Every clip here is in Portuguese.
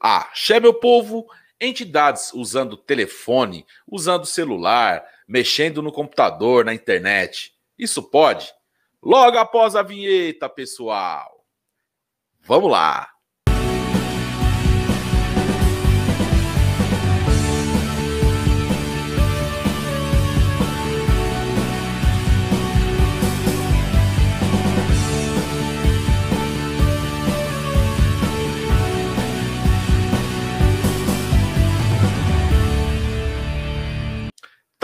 A. Ah, xé, meu povo, entidades usando telefone, usando celular, mexendo no computador, na internet. Isso pode? Logo após a vinheta, pessoal. Vamos lá.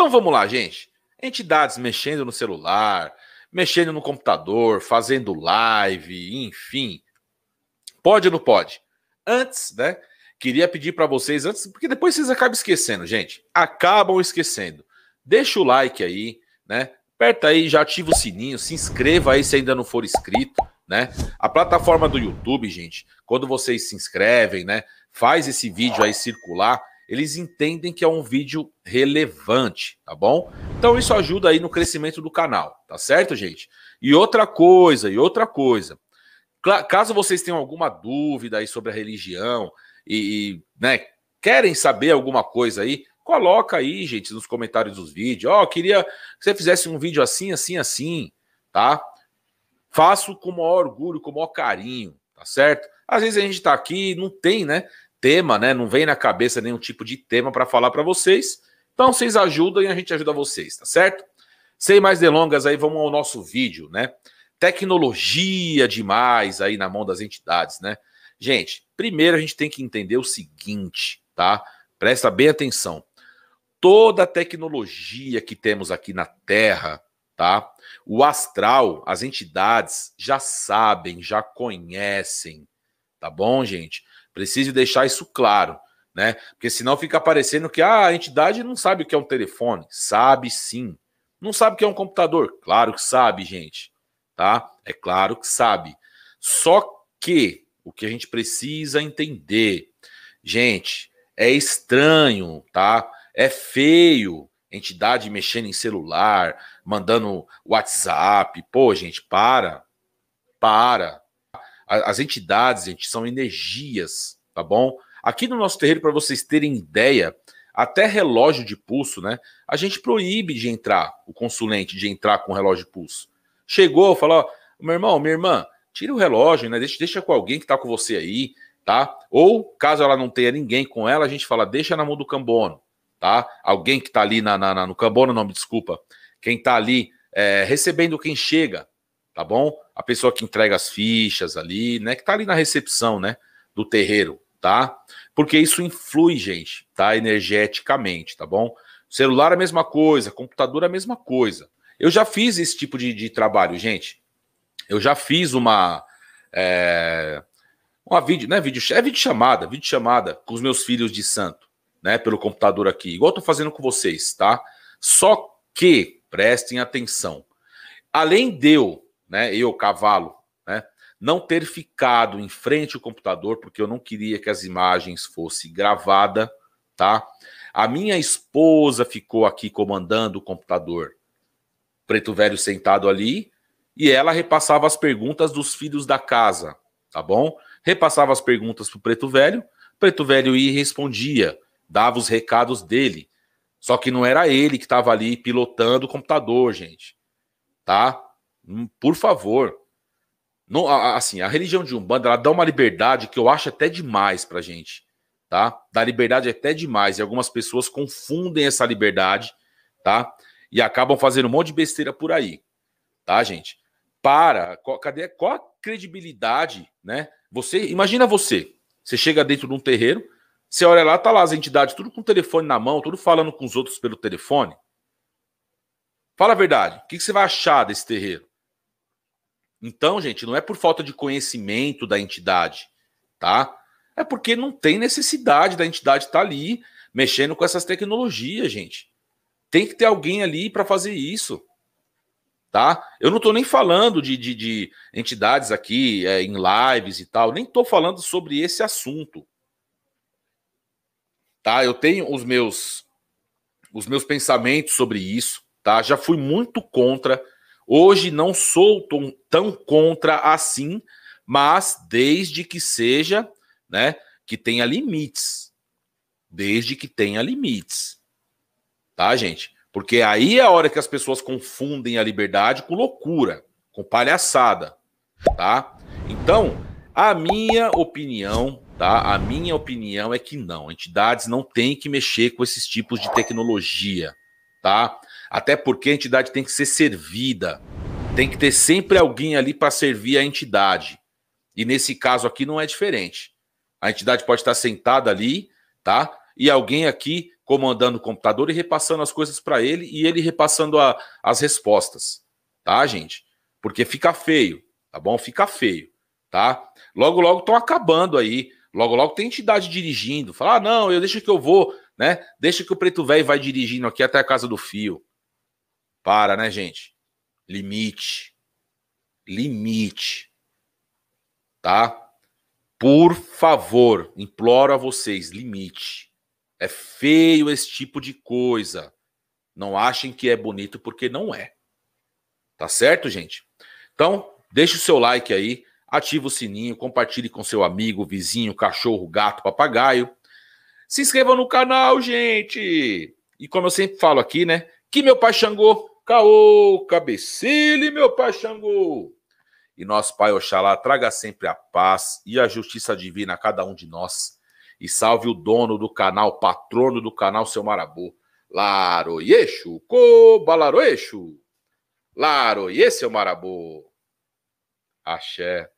Então vamos lá, gente. Entidades mexendo no celular, mexendo no computador, fazendo live, enfim. Pode ou não pode? Antes, né? Queria pedir para vocês antes, porque depois vocês acabam esquecendo, gente. Acabam esquecendo. Deixa o like aí, né? Aperta aí, já ativa o sininho, se inscreva aí se ainda não for inscrito, né? A plataforma do YouTube, gente, quando vocês se inscrevem, né? Faz esse vídeo aí circular eles entendem que é um vídeo relevante, tá bom? Então isso ajuda aí no crescimento do canal, tá certo, gente? E outra coisa, e outra coisa. Caso vocês tenham alguma dúvida aí sobre a religião e, e né, querem saber alguma coisa aí, coloca aí, gente, nos comentários dos vídeos. Ó, oh, queria que você fizesse um vídeo assim, assim, assim, tá? Faço com o maior orgulho, com o maior carinho, tá certo? Às vezes a gente tá aqui, e não tem, né? tema, né? Não vem na cabeça nenhum tipo de tema para falar para vocês. Então vocês ajudam e a gente ajuda vocês, tá certo? Sem mais delongas aí, vamos ao nosso vídeo, né? Tecnologia demais aí na mão das entidades, né? Gente, primeiro a gente tem que entender o seguinte, tá? Presta bem atenção. Toda a tecnologia que temos aqui na Terra, tá? O astral, as entidades já sabem, já conhecem, tá bom, gente? Preciso deixar isso claro, né? Porque senão fica aparecendo que ah, a entidade não sabe o que é um telefone. Sabe sim. Não sabe o que é um computador? Claro que sabe, gente. Tá? É claro que sabe. Só que o que a gente precisa entender, gente, é estranho, tá? É feio entidade mexendo em celular, mandando WhatsApp. Pô, gente, para. Para. As entidades, gente, são energias tá bom? Aqui no nosso terreiro, para vocês terem ideia, até relógio de pulso, né? A gente proíbe de entrar, o consulente, de entrar com relógio de pulso. Chegou, falou: ó, meu irmão, minha irmã, tira o relógio, né? Deixa, deixa com alguém que tá com você aí, tá? Ou, caso ela não tenha ninguém com ela, a gente fala: deixa na mão do cambono, tá? Alguém que tá ali na, na, na no cambono, não, me desculpa. Quem tá ali é, recebendo quem chega, tá bom? A pessoa que entrega as fichas ali, né? Que tá ali na recepção, né? Do terreiro, tá? Porque isso influi, gente, tá? Energeticamente, tá bom? Celular a mesma coisa, computador a mesma coisa. Eu já fiz esse tipo de, de trabalho, gente. Eu já fiz uma. É, uma vídeo, né? Vídeo, é vídeo chamada, vídeo chamada com os meus filhos de santo, né? Pelo computador aqui, igual eu tô fazendo com vocês, tá? Só que prestem atenção. Além de eu, né? Eu, cavalo, né? não ter ficado em frente ao computador, porque eu não queria que as imagens fossem gravadas, tá? A minha esposa ficou aqui comandando o computador, preto velho sentado ali, e ela repassava as perguntas dos filhos da casa, tá bom? Repassava as perguntas para o preto velho, preto velho ia e respondia, dava os recados dele. Só que não era ele que estava ali pilotando o computador, gente. Tá? Hum, por favor, assim, a religião de Umbanda, ela dá uma liberdade que eu acho até demais pra gente, tá? Dá liberdade até demais, e algumas pessoas confundem essa liberdade, tá? E acabam fazendo um monte de besteira por aí, tá, gente? Para, qual, cadê, qual a credibilidade, né? Você, imagina você, você chega dentro de um terreiro, você olha lá, tá lá as entidades, tudo com o telefone na mão, tudo falando com os outros pelo telefone. Fala a verdade, o que, que você vai achar desse terreiro? Então, gente, não é por falta de conhecimento da entidade, tá? É porque não tem necessidade da entidade estar tá ali mexendo com essas tecnologias, gente. Tem que ter alguém ali para fazer isso, tá? Eu não estou nem falando de, de, de entidades aqui é, em lives e tal, nem estou falando sobre esse assunto, tá? Eu tenho os meus os meus pensamentos sobre isso, tá? Já fui muito contra Hoje não sou tão, tão contra assim, mas desde que seja, né, que tenha limites. Desde que tenha limites. Tá, gente? Porque aí é a hora que as pessoas confundem a liberdade com loucura, com palhaçada, tá? Então, a minha opinião, tá? A minha opinião é que não, entidades não têm que mexer com esses tipos de tecnologia, tá? Até porque a entidade tem que ser servida. Tem que ter sempre alguém ali para servir a entidade. E nesse caso aqui não é diferente. A entidade pode estar sentada ali, tá? E alguém aqui comandando o computador e repassando as coisas para ele e ele repassando a, as respostas, tá, gente? Porque fica feio, tá bom? Fica feio, tá? Logo, logo estão acabando aí. Logo, logo tem entidade dirigindo. Falar, ah, não, eu deixa que eu vou, né? Deixa que o preto velho vai dirigindo aqui até a casa do fio. Para, né, gente? Limite. Limite. Tá? Por favor, imploro a vocês, limite. É feio esse tipo de coisa. Não achem que é bonito porque não é. Tá certo, gente? Então, deixe o seu like aí, ative o sininho, compartilhe com seu amigo, vizinho, cachorro, gato, papagaio. Se inscreva no canal, gente! E como eu sempre falo aqui, né? Que meu pai Xangô Caô, Cabecile, meu pai Xangô. E nosso pai Oxalá traga sempre a paz e a justiça divina a cada um de nós. E salve o dono do canal, patrono do canal, seu Marabô. Laroyeixo, Cobalaroeixo. Laroyê, seu Marabô. Axé.